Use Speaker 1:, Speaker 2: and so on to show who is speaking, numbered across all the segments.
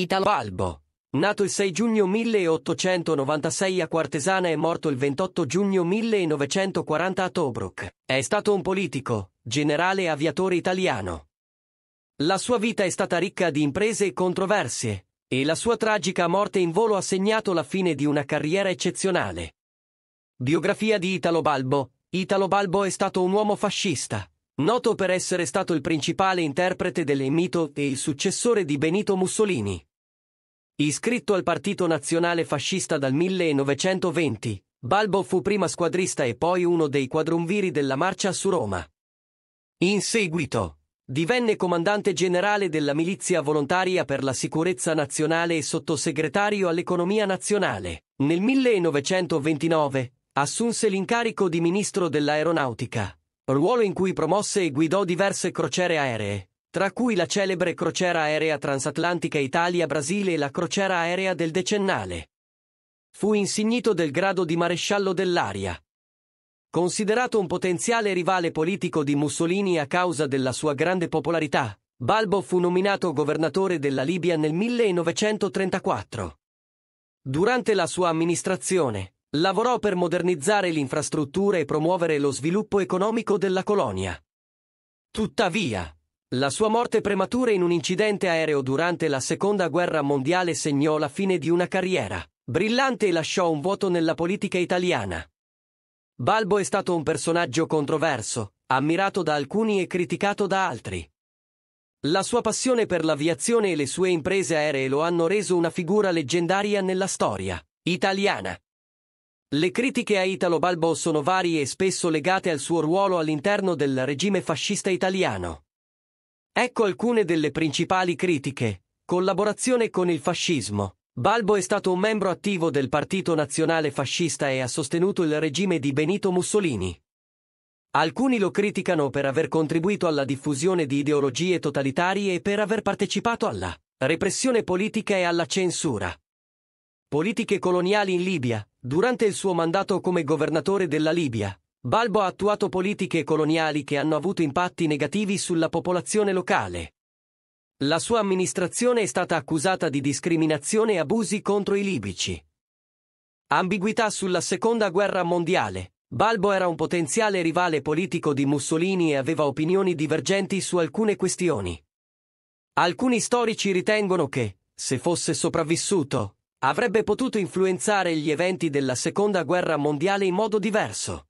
Speaker 1: Italo Balbo. Nato il 6 giugno 1896 a Quartesana e morto il 28 giugno 1940 a Tobruk, è stato un politico, generale e aviatore italiano. La sua vita è stata ricca di imprese e controversie, e la sua tragica morte in volo ha segnato la fine di una carriera eccezionale. Biografia di Italo Balbo Italo Balbo è stato un uomo fascista, noto per essere stato il principale interprete dell'Emito e il successore di Benito Mussolini. Iscritto al Partito Nazionale Fascista dal 1920, Balbo fu prima squadrista e poi uno dei quadrumviri della marcia su Roma. In seguito, divenne comandante generale della Milizia Volontaria per la Sicurezza Nazionale e sottosegretario all'Economia Nazionale. Nel 1929, assunse l'incarico di ministro dell'aeronautica, ruolo in cui promosse e guidò diverse crociere aeree, tra cui la celebre crociera aerea transatlantica Italia-Brasile e la crociera aerea del decennale. Fu insignito del grado di maresciallo dell'aria. Considerato un potenziale rivale politico di Mussolini a causa della sua grande popolarità, Balbo fu nominato governatore della Libia nel 1934. Durante la sua amministrazione, Lavorò per modernizzare l'infrastruttura e promuovere lo sviluppo economico della colonia. Tuttavia, la sua morte prematura in un incidente aereo durante la Seconda Guerra Mondiale segnò la fine di una carriera brillante e lasciò un vuoto nella politica italiana. Balbo è stato un personaggio controverso, ammirato da alcuni e criticato da altri. La sua passione per l'aviazione e le sue imprese aeree lo hanno reso una figura leggendaria nella storia italiana. Le critiche a Italo Balbo sono varie e spesso legate al suo ruolo all'interno del regime fascista italiano. Ecco alcune delle principali critiche. Collaborazione con il fascismo. Balbo è stato un membro attivo del Partito Nazionale Fascista e ha sostenuto il regime di Benito Mussolini. Alcuni lo criticano per aver contribuito alla diffusione di ideologie totalitarie e per aver partecipato alla repressione politica e alla censura. Politiche coloniali in Libia. Durante il suo mandato come governatore della Libia, Balbo ha attuato politiche coloniali che hanno avuto impatti negativi sulla popolazione locale. La sua amministrazione è stata accusata di discriminazione e abusi contro i libici. Ambiguità sulla Seconda Guerra Mondiale. Balbo era un potenziale rivale politico di Mussolini e aveva opinioni divergenti su alcune questioni. Alcuni storici ritengono che, se fosse sopravvissuto, avrebbe potuto influenzare gli eventi della Seconda Guerra Mondiale in modo diverso.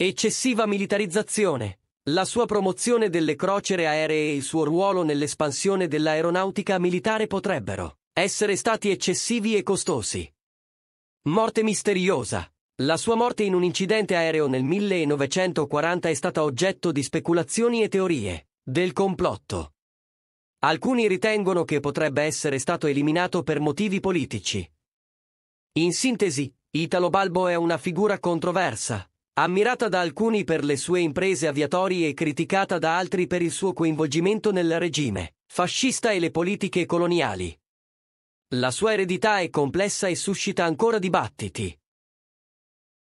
Speaker 1: Eccessiva militarizzazione, la sua promozione delle crociere aeree e il suo ruolo nell'espansione dell'aeronautica militare potrebbero essere stati eccessivi e costosi. Morte misteriosa. La sua morte in un incidente aereo nel 1940 è stata oggetto di speculazioni e teorie del complotto. Alcuni ritengono che potrebbe essere stato eliminato per motivi politici. In sintesi, Italo Balbo è una figura controversa, ammirata da alcuni per le sue imprese aviatorie e criticata da altri per il suo coinvolgimento nel regime fascista e le politiche coloniali. La sua eredità è complessa e suscita ancora dibattiti.